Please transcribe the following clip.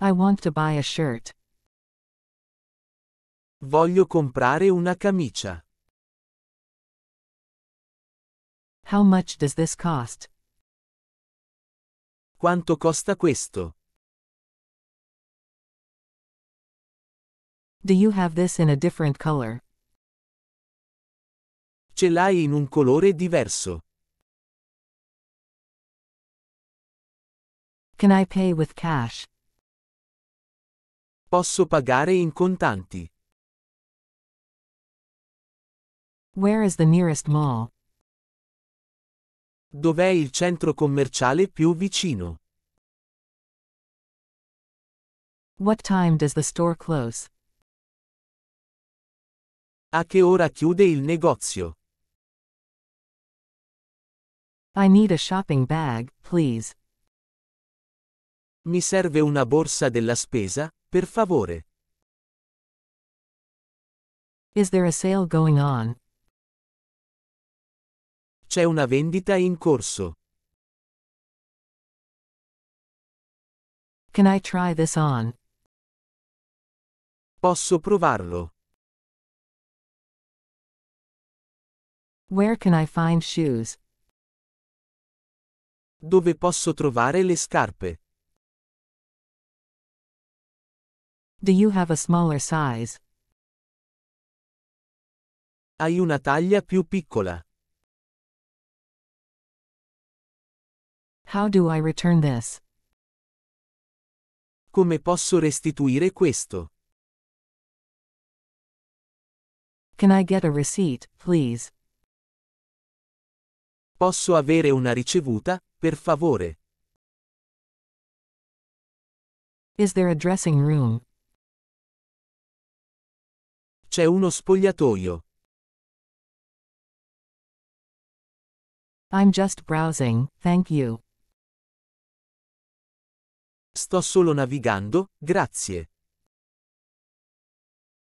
I want to buy a shirt. Voglio comprare una camicia. How much does this cost? Quanto costa questo? Do you have this in a different color? Ce l'hai in un colore diverso. Can I pay with cash? Posso pagare in contanti. Where is the nearest mall? Dov'è il centro commerciale più vicino? What time does the store close? A che ora chiude il negozio? I need a shopping bag, please. Mi serve una borsa della spesa, per favore. Is there a sale going on? C'è una vendita in corso. Can I try this on? Posso provarlo. Where can I find shoes? Dove posso trovare le scarpe? Do you have a smaller size? Hai una taglia più piccola. How do I return this? Come posso restituire questo? Can I get a receipt, please? Posso avere una ricevuta, per favore? Is there a dressing room? C'è uno spogliatoio. I'm just browsing, thank you. Sto solo navigando, grazie.